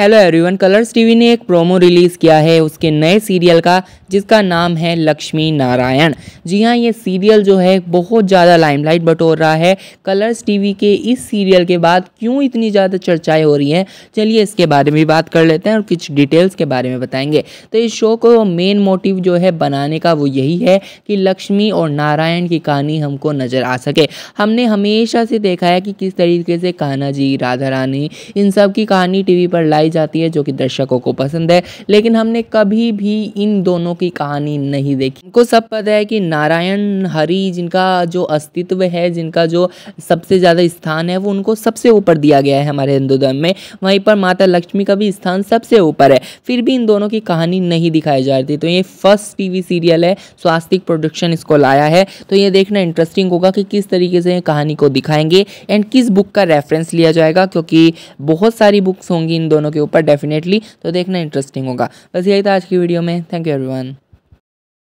hello everyone Colors TV ने एक promo release किया है उसके नए सीरियल का जिसका नाम है लक्ष्मी नारायण जी हाँ ये सीरियल जो है बहुत ज़्यादा लाइमलाइट बटोर रहा है कलर्स टीवी के इस सीरियल के बाद क्यों इतनी ज़्यादा चर्चाएं हो रही हैं चलिए इसके बारे में बात कर लेते हैं और कुछ डिटेल्स के बारे में बताएंगे तो इस शो को मेन मोटिव जो है बनाने का वो यही है कि लक्ष्मी और नारायण की कहानी हमको नज़र आ सके हमने हमेशा से देखा है कि किस तरीके से कान्हा जी राधा रानी इन सब की कहानी टी पर लाई दिखाई जाती है जो कि दर्शकों को पसंद है लेकिन हमने कभी भी इन दोनों की कहानी नहीं देखी उनको सब पता है कि नारायण हरि जिनका जो अस्तित्व है जिनका जो सबसे ज़्यादा स्थान है वो उनको सबसे ऊपर दिया गया है हमारे हिंदू धर्म में वहीं पर माता लक्ष्मी का भी स्थान सबसे ऊपर है फिर भी इन दोनों की कहानी नहीं दिखाई जा रही तो ये फर्स्ट टीवी सीरियल है स्वास्तिक प्रोडक्शन इसको लाया है तो ये देखना इंटरेस्टिंग होगा कि किस तरीके से ये कहानी को दिखाएंगे एंड किस बुक का रेफरेंस लिया जाएगा क्योंकि बहुत सारी बुक्स होंगी इन दोनों के ऊपर डेफिनेटली तो देखना इंटरेस्टिंग होगा बस यही था आज की वीडियो में थैंक यू एवरीवन